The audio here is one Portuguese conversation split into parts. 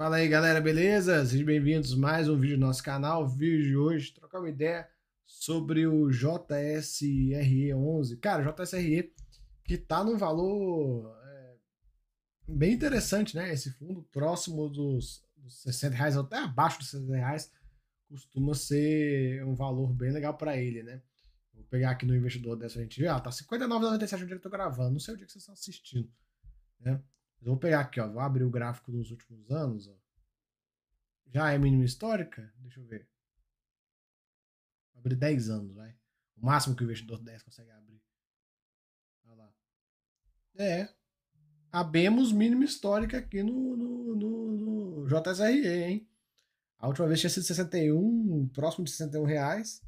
Fala aí galera, beleza? Sejam bem-vindos mais um vídeo do nosso canal. O vídeo de hoje, trocar uma ideia sobre o JSRE11. Cara, o JSRE que tá num valor é, bem interessante, né? Esse fundo próximo dos, dos 60 reais, até abaixo dos 60 reais, costuma ser um valor bem legal para ele, né? Vou pegar aqui no investidor dessa gente ah, tá 59,97 onde é eu tô gravando, não sei o dia é que vocês estão assistindo, né? vou pegar aqui, ó, vou abrir o gráfico dos últimos anos. Ó. Já é mínima histórica? Deixa eu ver. Vou abrir 10 anos, vai. O máximo que o investidor 10 consegue abrir. Olha lá. É. Abemos mínima histórica aqui no, no, no, no JSRE, hein? A última vez tinha sido 61, próximo de 61 reais.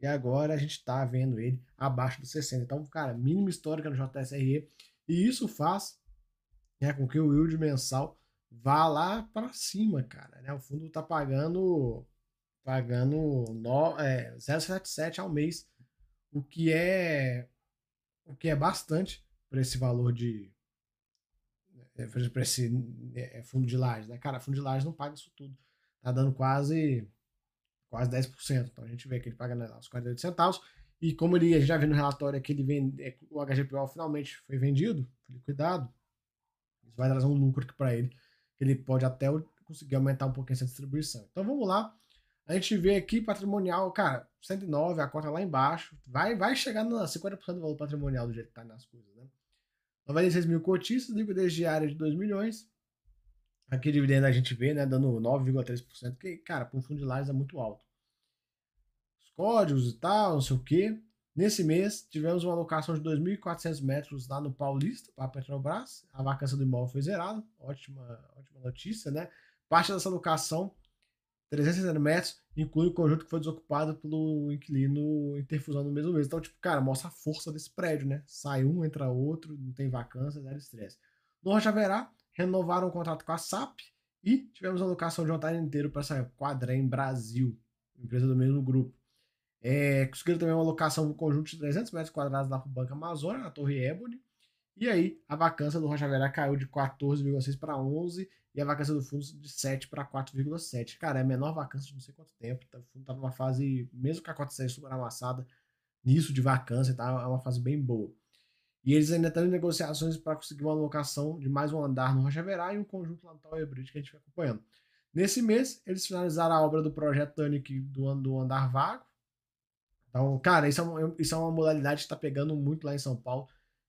E agora a gente está vendo ele abaixo dos 60. Então, cara, mínima histórica no JSRE. E isso faz né, com que o yield mensal vá lá para cima, cara. Né? O fundo está pagando pagando é, 0,77 ao mês, o que é o que é bastante para esse valor de é, para esse é, é, fundo de laje, né? Cara, fundo de laje não paga isso tudo. Tá dando quase quase 10%. Então a gente vê que ele paga né, os 48 centavos. E como ele a gente já viu no relatório que ele vende, o HGPO finalmente foi vendido, foi liquidado, isso vai trazer um lucro aqui para ele, que ele pode até conseguir aumentar um pouquinho essa distribuição. Então vamos lá. A gente vê aqui patrimonial, cara, 109, a cota lá embaixo. Vai, vai chegar na 50% do valor patrimonial do jeito que tá nas coisas, né? 96 mil cotistas, liquidez diária de 2 milhões. Aqui dividendo a gente vê, né, dando 9,3%, que, cara, para um fundo de lajes é muito alto. Os códigos e tal, não sei o quê. Nesse mês, tivemos uma locação de 2.400 metros lá no Paulista, para a Petrobras. A vacância do imóvel foi zerada. Ótima, ótima notícia, né? Parte dessa locação, 360 metros, inclui o conjunto que foi desocupado pelo inquilino interfusão no mesmo mês. Então, tipo, cara, mostra a força desse prédio, né? Sai um, entra outro, não tem vacância, zero estresse. No Rocha Verá, renovaram o contrato com a SAP e tivemos a locação de um inteiro para essa em Brasil, empresa do mesmo grupo. É, conseguiram também uma locação no conjunto de 300 metros quadrados lá para o Banco Amazônia, na Torre Ebony. E aí, a vacância do Rocha Verá caiu de 14,6 para 11 e a vacância do fundo de 7 para 4,7. Cara, é a menor vacância de não sei quanto tempo. Tá, o fundo estava tá numa fase, mesmo com a 400 super amassada, nisso de vacância, tá, é uma fase bem boa. E eles ainda estão em negociações para conseguir uma locação de mais um andar no Rocha Verá e um conjunto lá no Tower Bridge que a gente vai acompanhando. Nesse mês, eles finalizaram a obra do projeto Tânico do andar vago, então, cara, isso é, uma, isso é uma modalidade que está pegando muito lá em São Paulo,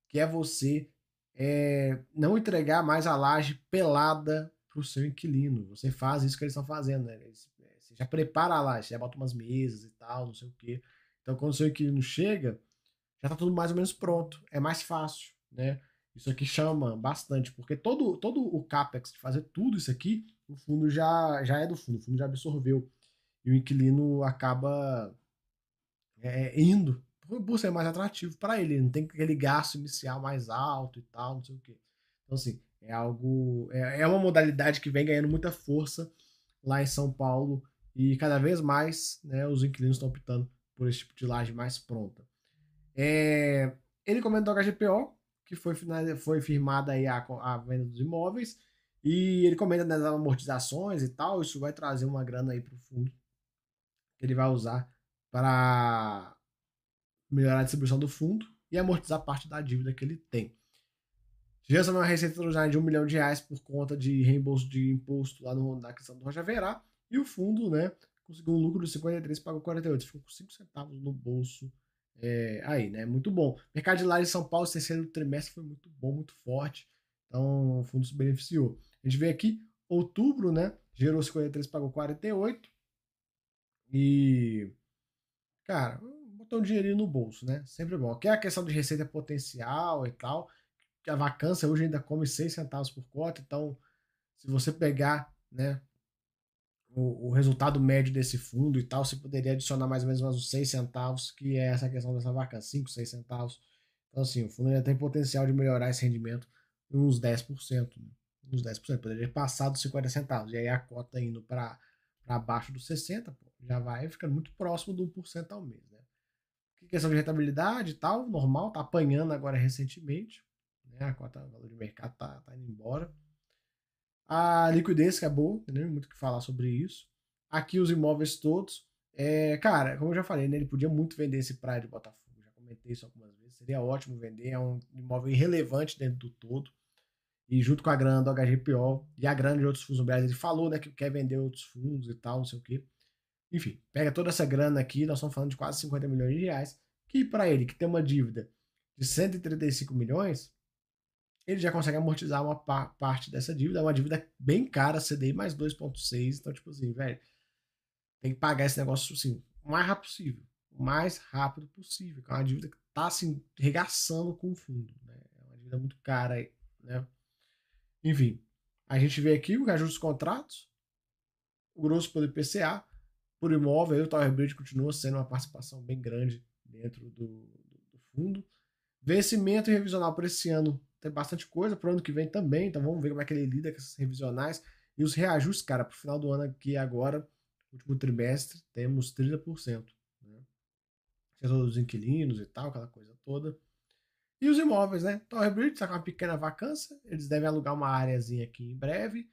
que é você é, não entregar mais a laje pelada para o seu inquilino. Você faz isso que eles estão fazendo, né? Eles, é, você já prepara a laje, já bota umas mesas e tal, não sei o quê. Então, quando o seu inquilino chega, já está tudo mais ou menos pronto. É mais fácil, né? Isso aqui chama bastante, porque todo, todo o capex de fazer tudo isso aqui, o fundo já, já é do fundo, o fundo já absorveu. E o inquilino acaba é, indo por é mais atrativo para ele. Não tem aquele gasto inicial mais alto e tal, não sei o quê. Então, assim, é algo. É, é uma modalidade que vem ganhando muita força lá em São Paulo e cada vez mais né, os inquilinos estão optando por esse tipo de laje mais pronta. É, ele comentou o HGPO, que foi, foi firmada aí a, a venda dos imóveis, e ele comenta né, das amortizações e tal, isso vai trazer uma grana aí para o fundo que ele vai usar para melhorar a distribuição do fundo e amortizar parte da dívida que ele tem. Tivemos uma receita extraordinária de um milhão de reais por conta de reembolso de imposto lá no, na questão do Roja Verá, e o fundo né, conseguiu um lucro de 53 pagou 48, ficou com 5 centavos no bolso é, aí, né? Muito bom. Mercado de lá em São Paulo, terceiro trimestre foi muito bom, muito forte. Então, o fundo se beneficiou. A gente vê aqui, outubro, né? Gerou 53, pagou 48. E cara, botar um dinheirinho no bolso, né? Sempre bom. Que é a questão de receita potencial e tal. A vacância hoje ainda come 6 centavos por cota, então se você pegar, né, o, o, resultado médio desse fundo e tal, você poderia adicionar mais ou menos uns 6 centavos, que é essa questão dessa vacância, 5, 6 centavos. Então, assim, o fundo ainda tem potencial de melhorar esse rendimento em uns 10%. Né? Uns 10%, poderia passar dos 50 centavos. E aí a cota indo para para abaixo dos 60, pô, já vai ficando muito próximo do 1% ao mês. Né? Questão de rentabilidade e tal, normal, tá apanhando agora recentemente. Né? A cota valor de mercado tá, tá indo embora. A liquidez que é boa, tem muito que falar sobre isso. Aqui os imóveis todos. É, cara, como eu já falei, né? ele podia muito vender esse praia de Botafogo. Já comentei isso algumas vezes. Seria ótimo vender, é um imóvel irrelevante dentro do todo. E junto com a grana do HGPO e a grana de outros fundos imobiliários, ele falou né, que quer vender outros fundos e tal, não sei o quê. Enfim, pega toda essa grana aqui, nós estamos falando de quase 50 milhões de reais, que para ele, que tem uma dívida de 135 milhões, ele já consegue amortizar uma parte dessa dívida, é uma dívida bem cara, CDI mais 2,6, então, tipo assim, velho, tem que pagar esse negócio assim, o mais rápido possível. O mais rápido possível. É uma dívida que está assim, regaçando com o fundo. Né? É uma dívida muito cara, né? Enfim, a gente vê aqui o reajuste dos contratos, o grosso pelo IPCA, por imóvel, aí o Tower Bridge continua sendo uma participação bem grande dentro do, do, do fundo. Vencimento e revisional para esse ano tem bastante coisa, para o ano que vem também, então vamos ver como é que ele lida com esses revisionais e os reajustes, cara, para o final do ano aqui agora, último trimestre, temos 30%. Né? todos dos inquilinos e tal, aquela coisa toda. E os imóveis, né? Torre Bridge está com uma pequena vacância, eles devem alugar uma áreazinha aqui em breve.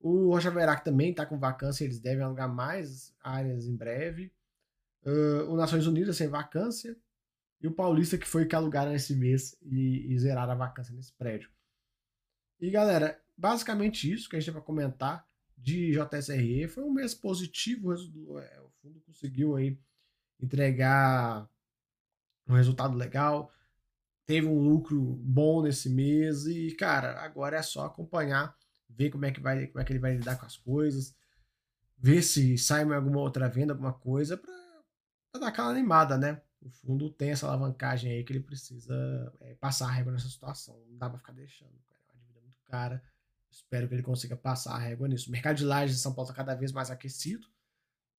O Rocha Verac também está com vacância, eles devem alugar mais áreas em breve. Uh, o Nações Unidas sem vacância. E o Paulista, que foi que alugaram esse mês e, e zeraram a vacância nesse prédio. E galera, basicamente isso que a gente tem para comentar de JSRE. Foi um mês positivo, é, o fundo conseguiu aí entregar um resultado legal, teve um lucro bom nesse mês e, cara, agora é só acompanhar, ver como é que vai, como é que ele vai lidar com as coisas, ver se sai alguma outra venda, alguma coisa para dar aquela animada, né? O fundo tem essa alavancagem aí que ele precisa é, passar a régua nessa situação. Não dá para ficar deixando, cara. É uma dívida muito cara. Espero que ele consiga passar a régua nisso. O mercado de lajes de São Paulo tá cada vez mais aquecido.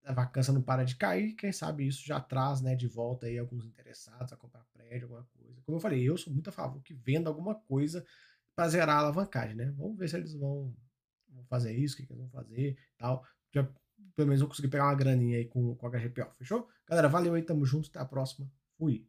A vacância não para de cair. Quem sabe isso já traz né, de volta aí alguns interessados a comprar prédio, alguma coisa como eu falei, eu sou muito a favor que venda alguma coisa para zerar a alavancagem, né? Vamos ver se eles vão, fazer isso, o que, que, eles vão fazer tal. Já, pelo menos eu consegui pegar uma graninha aí com, com a HGPO, fechou? Galera, valeu aí, tamo junto, até a próxima. Fui.